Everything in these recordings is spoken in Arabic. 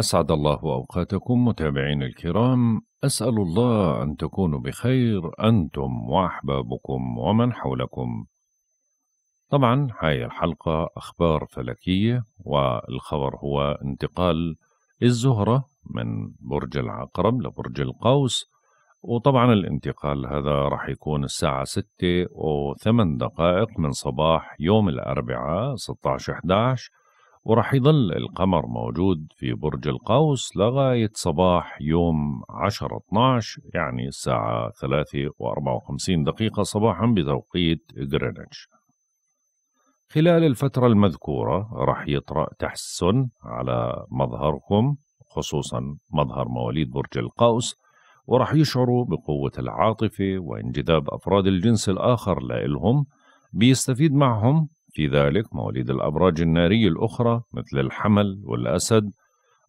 أسعد الله أوقاتكم متابعين الكرام أسأل الله أن تكونوا بخير أنتم وأحبابكم ومن حولكم طبعا هاي الحلقة أخبار فلكية والخبر هو انتقال الزهرة من برج العقرب لبرج القوس وطبعا الانتقال هذا راح يكون الساعة ستة وثمان دقائق من صباح يوم الأربعاء 16 11 وراح يظل القمر موجود في برج القوس لغاية صباح يوم 10 12 يعني الساعة 3 54 دقيقة صباحا بتوقيت غرينتش خلال الفترة المذكورة راح يطرأ تحسن على مظهركم خصوصا مظهر مواليد برج القوس وراح يشعروا بقوة العاطفة وانجذاب أفراد الجنس الآخر لإلهم بيستفيد معهم في ذلك مواليد الأبراج النارية الأخرى مثل الحمل والأسد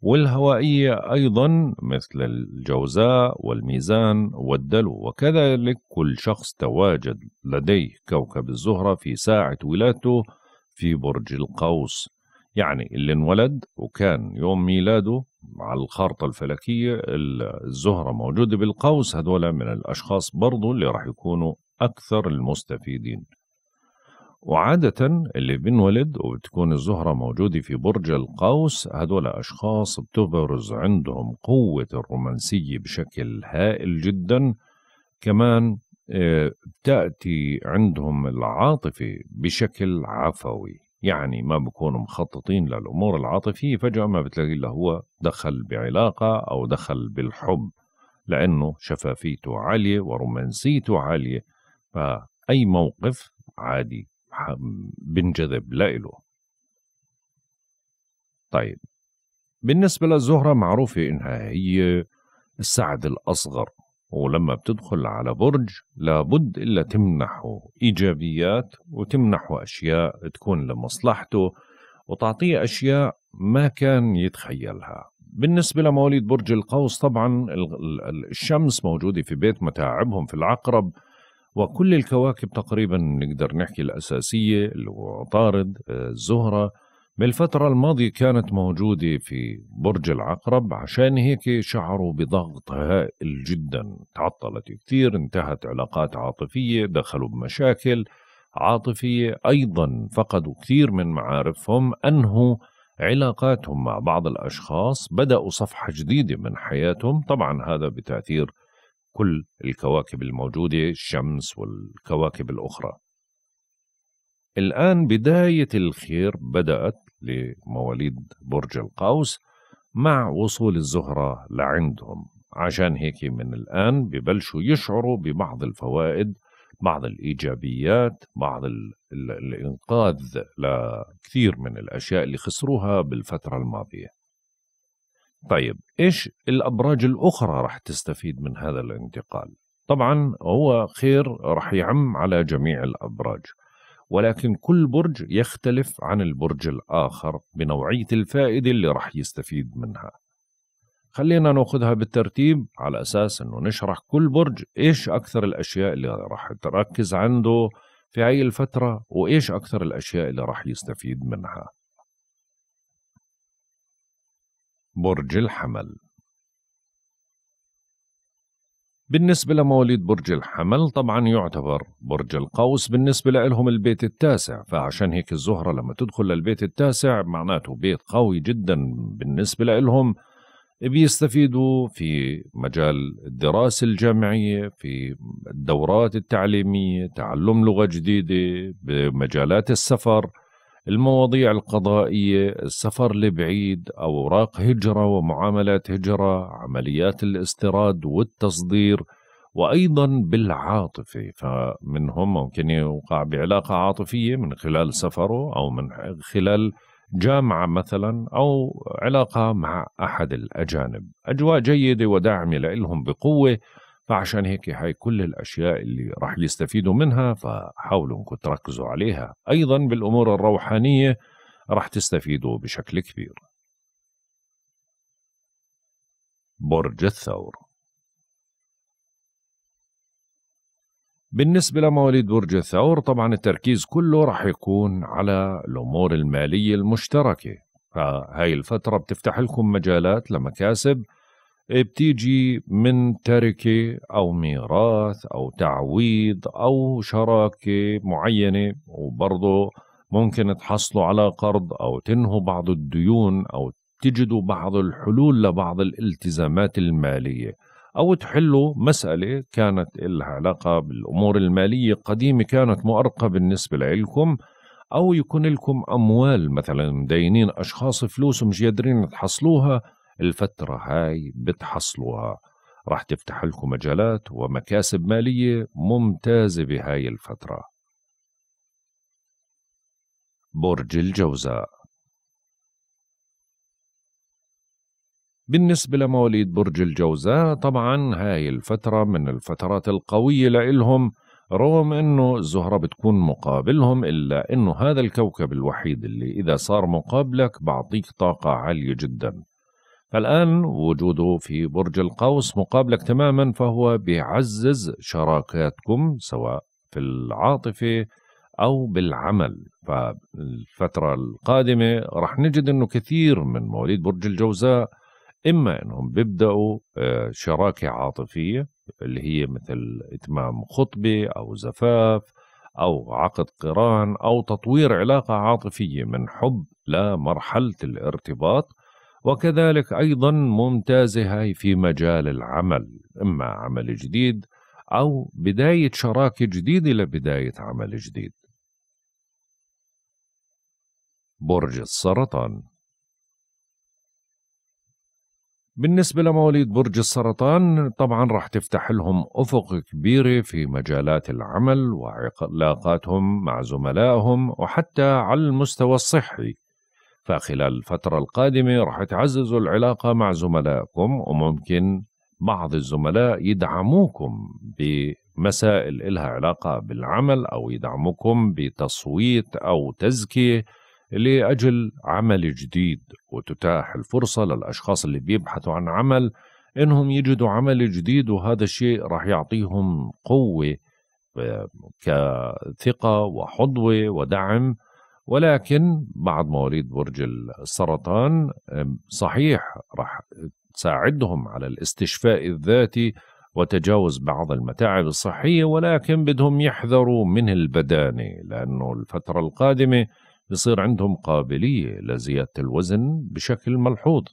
والهوائية أيضا مثل الجوزاء والميزان والدلو وكذلك كل شخص تواجد لديه كوكب الزهرة في ساعة ولادته في برج القوس يعني اللي انولد وكان يوم ميلاده على الخارطة الفلكية الزهرة موجودة بالقوس هذولا من الأشخاص برضو اللي راح يكونوا أكثر المستفيدين وعادة اللي بينولد وبتكون الزهرة موجودة في برج القوس هدول أشخاص بتبرز عندهم قوة الرومانسية بشكل هائل جدا كمان آه، بتأتي عندهم العاطفة بشكل عفوي يعني ما بكونوا مخططين للأمور العاطفية فجأة ما بتلاقي إلا هو دخل بعلاقة أو دخل بالحب لأنه شفافيته عالية ورومانسيته عالية فأي موقف عادي بنجذب لإله طيب بالنسبة للزهرة معروفة إنها هي السعد الأصغر ولما بتدخل على برج لابد إلا تمنحه إيجابيات وتمنحه أشياء تكون لمصلحته وتعطيه أشياء ما كان يتخيلها بالنسبة لمواليد برج القوس طبعا الشمس موجودة في بيت متاعبهم في العقرب وكل الكواكب تقريبا نقدر نحكي الأساسية اللي هو عطارد آه، الزهرة بالفترة الماضية كانت موجودة في برج العقرب عشان هيك شعروا بضغط هائل جدا تعطلت كثير انتهت علاقات عاطفية دخلوا بمشاكل عاطفية أيضا فقدوا كثير من معارفهم أنهوا علاقاتهم مع بعض الأشخاص بدأوا صفحة جديدة من حياتهم طبعا هذا بتأثير كل الكواكب الموجودة الشمس والكواكب الأخرى الآن بداية الخير بدأت لمواليد برج القوس مع وصول الزهرة لعندهم عشان هيك من الآن ببلشوا يشعروا ببعض الفوائد بعض الإيجابيات بعض الإنقاذ لكثير من الأشياء اللي خسروها بالفترة الماضية طيب ايش الابراج الاخرى رح تستفيد من هذا الانتقال؟ طبعا هو خير رح يعم على جميع الابراج ولكن كل برج يختلف عن البرج الاخر بنوعيه الفائده اللي رح يستفيد منها. خلينا ناخذها بالترتيب على اساس انه نشرح كل برج ايش اكثر الاشياء اللي راح تركز عنده في هاي الفتره وايش اكثر الاشياء اللي راح يستفيد منها برج الحمل بالنسبة لمواليد برج الحمل طبعا يعتبر برج القوس بالنسبة لهم البيت التاسع فعشان هيك الزهرة لما تدخل للبيت التاسع معناته بيت قوي جدا بالنسبة لهم بيستفيدوا في مجال الدراسة الجامعية في الدورات التعليمية تعلم لغة جديدة بمجالات السفر المواضيع القضائية السفر لبعيد أوراق هجرة ومعاملات هجرة عمليات الاستيراد والتصدير وأيضا بالعاطفة فمنهم ممكن يوقع بعلاقة عاطفية من خلال سفره أو من خلال جامعة مثلا أو علاقة مع أحد الأجانب أجواء جيدة وداعمة لهم بقوة فعشان هيك هاي كل الأشياء اللي راح يستفيدوا منها فحاولوا انكم تركزوا عليها أيضا بالأمور الروحانية راح تستفيدوا بشكل كبير برج الثور بالنسبة لمواليد برج الثور طبعا التركيز كله راح يكون على الأمور المالية المشتركة فهاي الفترة بتفتح لكم مجالات لمكاسب بتيجي من تركة أو ميراث أو تعويض أو شراكة معينة وبرضه ممكن تحصلوا على قرض أو تنهوا بعض الديون أو تجدوا بعض الحلول لبعض الالتزامات المالية أو تحلوا مسألة كانت لها علاقة بالأمور المالية قديمة كانت مؤرقة بالنسبة لإلكم أو يكون لكم أموال مثلا مدينين أشخاص فلوس مش قادرين تحصلوها الفترة هاي بتحصلوها راح تفتح لكم مجالات ومكاسب مالية ممتازة بهاي الفترة برج الجوزاء بالنسبة لمواليد برج الجوزاء طبعا هاي الفترة من الفترات القوية لإلهم رغم انه الزهرة بتكون مقابلهم الا انه هذا الكوكب الوحيد اللي اذا صار مقابلك بعطيك طاقة عالية جدا فالآن وجوده في برج القوس مقابلك تماما فهو بيعزز شراكاتكم سواء في العاطفة أو بالعمل فالفترة القادمة رح نجد أنه كثير من مواليد برج الجوزاء إما أنهم بيبدأوا آه، شراكة عاطفية اللي هي مثل إتمام خطبة أو زفاف أو عقد قران أو تطوير علاقة عاطفية من حب لمرحلة الارتباط وكذلك أيضا ممتازها في مجال العمل إما عمل جديد أو بداية شراكة جديدة لبداية عمل جديد برج السرطان بالنسبة لمواليد برج السرطان طبعا رح تفتح لهم أفق كبيرة في مجالات العمل وعلاقاتهم مع زملائهم وحتى على المستوى الصحي فخلال الفترة القادمة رح تعززوا العلاقة مع زملائكم وممكن بعض الزملاء يدعموكم بمسائل إلها علاقة بالعمل أو يدعموكم بتصويت أو تزكية لأجل عمل جديد وتتاح الفرصة للأشخاص اللي بيبحثوا عن عمل إنهم يجدوا عمل جديد وهذا الشيء رح يعطيهم قوة آه، كثقة وحظوة ودعم ولكن بعض مواليد برج السرطان صحيح راح تساعدهم على الاستشفاء الذاتي وتجاوز بعض المتاعب الصحية ولكن بدهم يحذروا من البدانة لأنه الفترة القادمة بصير عندهم قابلية لزيادة الوزن بشكل ملحوظ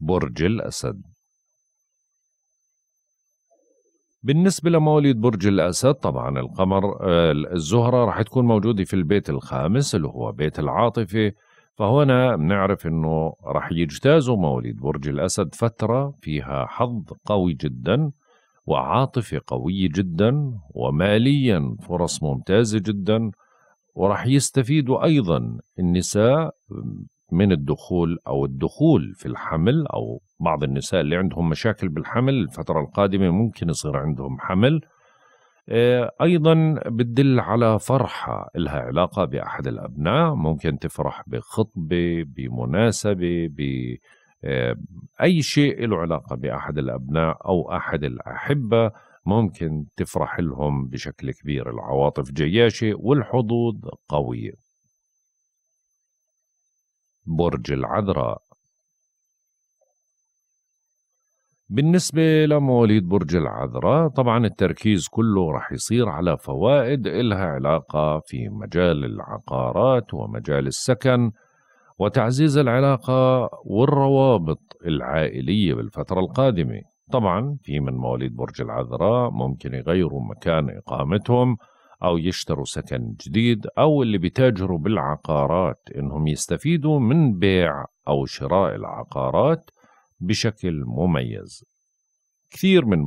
برج الأسد بالنسبة لمواليد برج الأسد طبعا القمر آه، الزهرة راح تكون موجودة في البيت الخامس اللي هو بيت العاطفة فهنا بنعرف انه راح يجتازوا مواليد برج الاسد فتره فيها حظ قوي جدا وعاطفه قويه جدا وماليا فرص ممتازه جدا ورح يستفيدوا ايضا النساء من الدخول أو الدخول في الحمل أو بعض النساء اللي عندهم مشاكل بالحمل الفترة القادمة ممكن يصير عندهم حمل آه، أيضا بتدل على فرحة لها علاقة بأحد الأبناء ممكن تفرح بخطبة بمناسبة بأي آه، شيء له علاقة بأحد الأبناء أو أحد الأحبة ممكن تفرح لهم بشكل كبير العواطف جياشة والحظوظ قوية برج العذراء بالنسبة لمواليد برج العذراء طبعا التركيز كله رح يصير على فوائد إلها علاقة في مجال العقارات ومجال السكن وتعزيز العلاقة والروابط العائلية بالفترة القادمة طبعا في من مواليد برج العذراء ممكن يغيروا مكان إقامتهم أو يشتروا سكن جديد أو اللي بيتاجروا بالعقارات إنهم يستفيدوا من بيع أو شراء العقارات بشكل مميز كثير من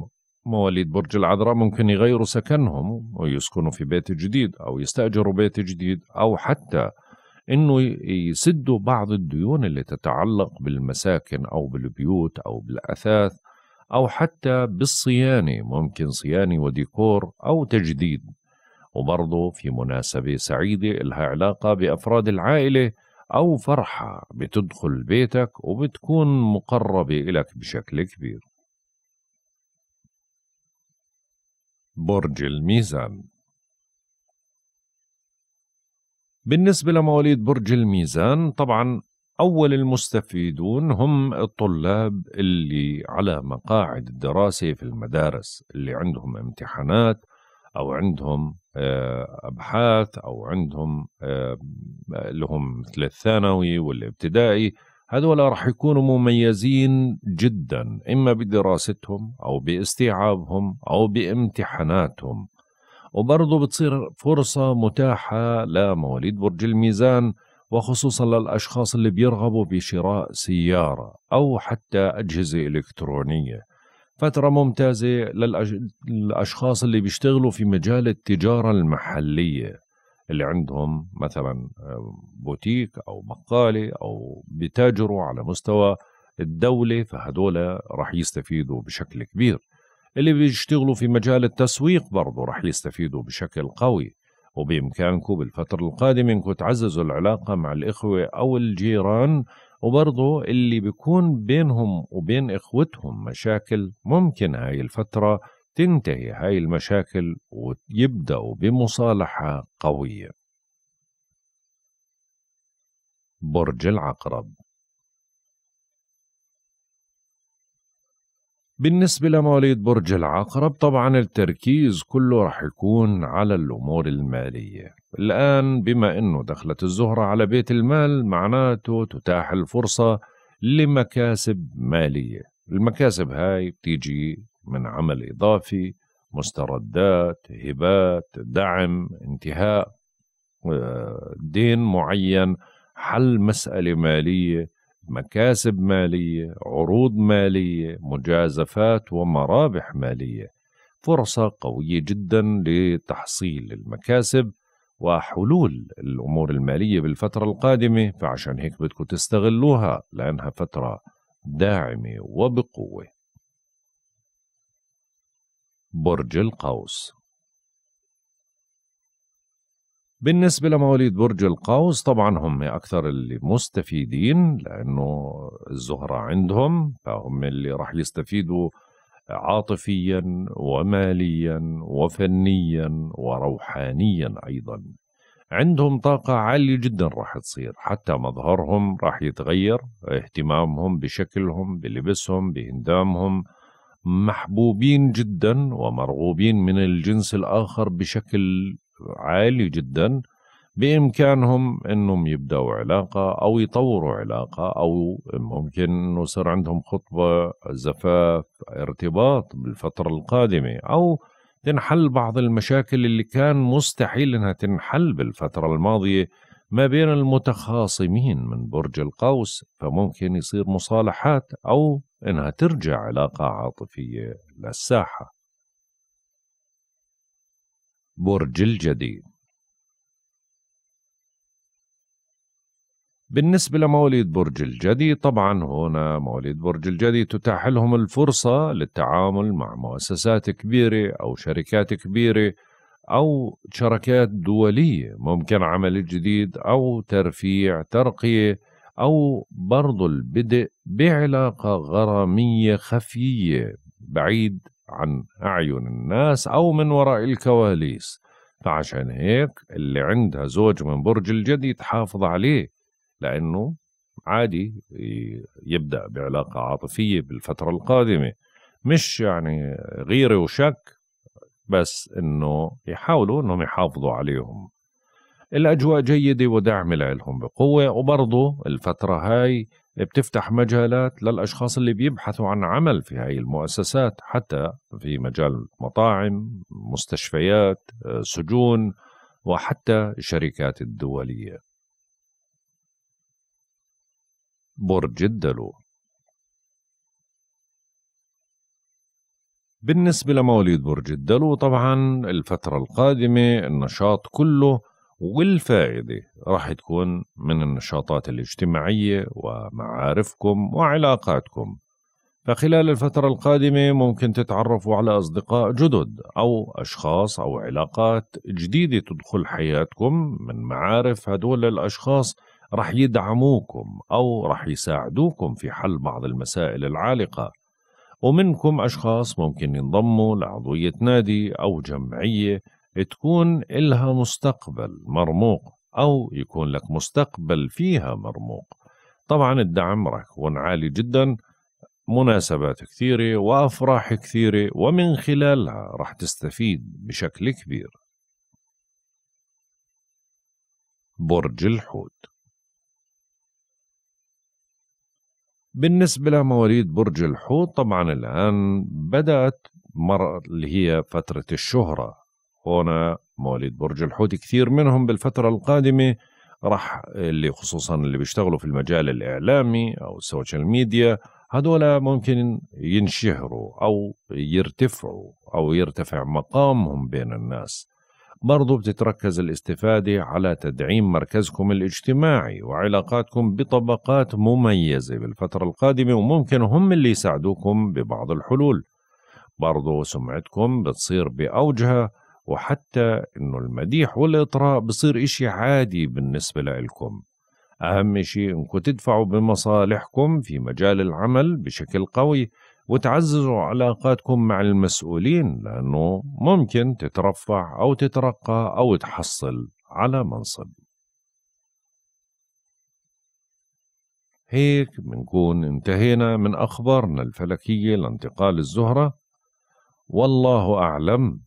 مواليد برج العذراء ممكن يغيروا سكنهم ويسكنوا في بيت جديد أو يستأجروا بيت جديد أو حتى انه يسدوا بعض الديون اللي تتعلق بالمساكن او بالبيوت او بالاثاث او حتى بالصيانه ممكن صيانه وديكور او تجديد وبرضه في مناسبة سعيدة إلها علاقة بأفراد العائلة أو فرحة بتدخل بيتك وبتكون مقربة إلك بشكل كبير برج الميزان بالنسبة لمواليد برج الميزان طبعا أول المستفيدون هم الطلاب اللي على مقاعد الدراسة في المدارس اللي عندهم امتحانات أو عندهم آه، ابحاث او عندهم آه، اللي هم مثل الثانوي والابتدائي هذول راح يكونوا مميزين جدا اما بدراستهم او باستيعابهم او بامتحاناتهم وبرضه بتصير فرصة متاحة لمواليد برج الميزان وخصوصا للأشخاص اللي بيرغبوا بشراء سيارة أو حتى أجهزة إلكترونية فترة ممتازة للأشخاص اللي بيشتغلوا في مجال التجارة المحلية اللي عندهم مثلا آه، بوتيك أو بقالة أو بتاجروا على مستوى الدولة فهدول رح يستفيدوا بشكل كبير اللي بيشتغلوا في مجال التسويق برضه رح يستفيدوا بشكل قوي وبإمكانكم بالفترة القادمة أنكم تعززوا العلاقة مع الإخوة أو الجيران وبرضه اللي بيكون بينهم وبين إخوتهم مشاكل ممكن هاي الفترة تنتهي هاي المشاكل ويبدأوا بمصالحة قوية برج العقرب بالنسبة لمواليد برج العقرب طبعا التركيز كله رح يكون على الأمور المالية الآن بما أنه دخلت الزهرة على بيت المال معناته تتاح الفرصة لمكاسب مالية المكاسب هاي بتيجي من عمل إضافي مستردات هبات دعم انتهاء آه، دين معين حل مسألة مالية مكاسب ماليه عروض ماليه مجازفات ومرابح ماليه فرصه قويه جدا لتحصيل المكاسب وحلول الامور الماليه بالفتره القادمه فعشان هيك بدكم تستغلوها لانها فتره داعمه وبقوه برج القوس بالنسبة لمواليد برج القوس طبعا هم أكثر اللي مستفيدين لأنه الزهرة عندهم فهم اللي راح يستفيدوا عاطفيا وماليا وفنيا وروحانيا أيضا عندهم طاقة عالية جدا راح تصير حتى مظهرهم راح يتغير اهتمامهم بشكلهم بلبسهم بهندامهم محبوبين جدا ومرغوبين من الجنس الآخر بشكل عالي جدا بامكانهم انهم يبداوا علاقه او يطوروا علاقه او ممكن انه يصير عندهم خطبه زفاف ارتباط بالفتره القادمه او تنحل بعض المشاكل اللي كان مستحيل انها تنحل بالفتره الماضيه ما بين المتخاصمين من برج القوس فممكن يصير مصالحات او انها ترجع علاقه عاطفيه للساحه برج الجدي بالنسبة لمواليد برج الجدي طبعا هنا مواليد برج الجدي تتاح لهم الفرصة للتعامل مع مؤسسات كبيرة أو شركات كبيرة أو شركات دولية ممكن عمل جديد أو ترفيع ترقية أو برضو البدء بعلاقة غرامية خفية بعيد عن أعين الناس أو من وراء الكواليس فعشان هيك اللي عندها زوج من برج الجدي تحافظ عليه لأنه عادي يبدأ بعلاقة عاطفية بالفترة القادمة مش يعني غيرة وشك بس انه يحاولوا انهم يحافظوا عليهم الأجواء جيدة ودعم لهم بقوة وبرضه الفترة هاي بتفتح مجالات للأشخاص اللي بيبحثوا عن عمل في هاي المؤسسات حتى في مجال مطاعم مستشفيات سجون وحتى الشركات الدولية برج الدلو بالنسبة لمواليد برج الدلو طبعا الفترة القادمة النشاط كله والفائدة راح تكون من النشاطات الاجتماعية ومعارفكم وعلاقاتكم فخلال الفترة القادمة ممكن تتعرفوا على أصدقاء جدد أو أشخاص أو علاقات جديدة تدخل حياتكم من معارف هدول الأشخاص رح يدعموكم أو رح يساعدوكم في حل بعض المسائل العالقة ومنكم أشخاص ممكن ينضموا لعضوية نادي أو جمعية تكون إلها مستقبل مرموق أو يكون لك مستقبل فيها مرموق طبعا الدعم راح يكون عالي جدا مناسبات كثيرة وأفراح كثيرة ومن خلالها راح تستفيد بشكل كبير برج الحوت بالنسبة لمواليد برج الحوت طبعا الآن بدأت مر اللي هي فترة الشهرة هنا مواليد برج الحوت كثير منهم بالفترة القادمة راح اللي خصوصا اللي بيشتغلوا في المجال الإعلامي أو السوشيال ميديا هذول ممكن ينشهروا أو يرتفعوا أو يرتفع مقامهم بين الناس برضو بتتركز الاستفادة على تدعيم مركزكم الاجتماعي وعلاقاتكم بطبقات مميزة بالفترة القادمة وممكن هم اللي يساعدوكم ببعض الحلول برضو سمعتكم بتصير بأوجها وحتى انه المديح والاطراء بصير اشي عادي بالنسبة لإلكم أهم شيء إنكم تدفعوا بمصالحكم في مجال العمل بشكل قوي وتعززوا علاقاتكم مع المسؤولين لأنه ممكن تترفع أو تترقى أو تحصل على منصب هيك بنكون انتهينا من أخبارنا الفلكية لانتقال الزهرة والله أعلم